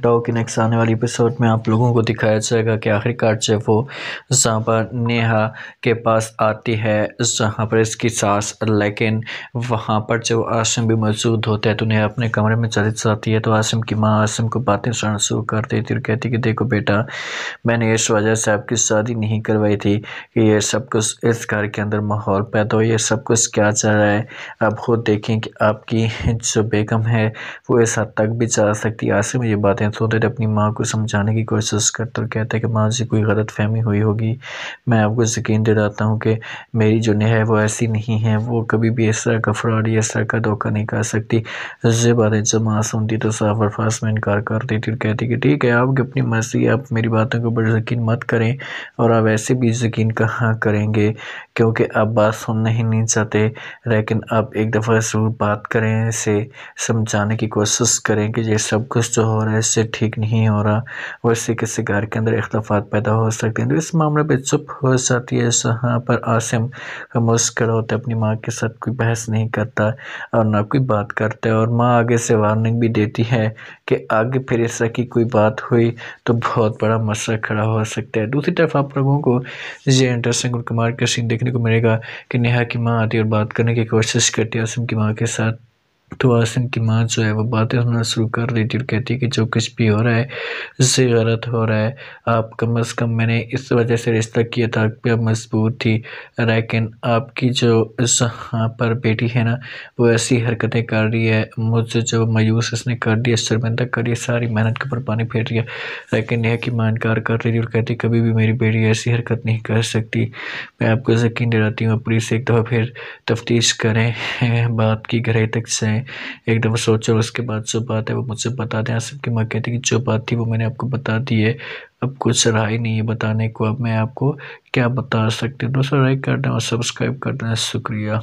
tau के next आने वाली एपिसोड में आप लोगों को दिखाया जाएगा कि आखिरकार जब वो जहाँ पर नेहा के पास आती है जहाँ पर इसकी सास लेकिन वहाँ पर जब आसिम भी मौजूद होते हैं तो नेहा अपने कमरे में चली जाती है तो आसिम की माँ आसिम को बातें सुनाना शुरू कर देती और कहती कि देखो बेटा मैंने इस वजह से आपकी शादी नहीं करवाई थी कि यह सब कुछ इस घर के अंदर माहौल पैदा हो यह सब कुछ क्या चल रहा है आप खुद देखें कि आपकी जो बेगम है वो इस हद तक भी जा सकती है आसिम ये बातें जाते हैं थोड़ी तो देर अपनी माँ को समझाने की कोशिश करते और कहते हैं कि माँ से कोई गलत फहमी हुई होगी मैं आपको यकीन दिलाता हूँ कि मेरी जो नेह है वो ऐसी नहीं है वो कभी भी इस तरह का फ्रॉड या इस तरह का धोखा नहीं कर सकती बात है जब माँ सुनती तो साफ अल्फाज में इनकार कर देती और कहती कि ठीक है आपकी अपनी मर्जी आप मेरी बातों के ऊपर यकीन मत करें और आप ऐसे भी यकीन कहाँ करेंगे क्योंकि आप बात सुनना ही नहीं चाहते लेकिन आप एक दफ़ा ज़रूर बात करें इसे समझाने की कोशिश करें कि ये सब कुछ जो हो रहा है से ठीक नहीं हो रहा वैसे किसी घर के अंदर अख्तलाफा पैदा हो सकते हैं तो इस मामले पर चुप हो जाती है जहाँ पर आसिम मुस्कर होता है अपनी माँ के साथ कोई बहस नहीं करता और ना कोई बात करता है और माँ आगे से वार्निंग भी देती है कि आगे फिर इस तरह की कोई बात हुई तो बहुत बड़ा मसला खड़ा हो सकता है दूसरी तरफ आप लोगों को ये इंटरेस्टिंग और कुमार का सीन देखने को मिलेगा कि नेहा की माँ आती और बात करने की कोशिश करती है आसिम की माँ के साथ तो आसिन की माँ जो है वो बातें सुनना शुरू कर रही थी और कहती है कि जो कुछ भी हो रहा है उससे गलत हो रहा है आप कम अज़ कम मैंने इस वजह से रिश्ता किया था कि आप मजबूत थी लेकिन आपकी जो इस हाँ पर बेटी है ना वो ऐसी हरकतें कर रही है मुझसे जो मायूस इसने कर दिया शर्मिंदा कर दिया सारी मेहनत के ऊपर पानी फेर दिया लेकिन यह कि माँ इनकार कर रही थी और कहती कभी भी मेरी बेटी ऐसी हरकत नहीं कर सकती मैं आपको यकीन दिलाती हूँ पुलिस एक दफ़ा फिर तफ्तीश करें बात की गहराई तक जाएँ एक दफ़ा सोचो और उसके बाद जो बात है वो मुझसे बता दें आसिफ की माँ कहती है कि जो बात थी वो मैंने आपको बता दी है अब कुछ राय नहीं है बताने को अब मैं आपको क्या बता सकती हूँ दोस्तों लाइक कर दें और सब्सक्राइब कर दें शुक्रिया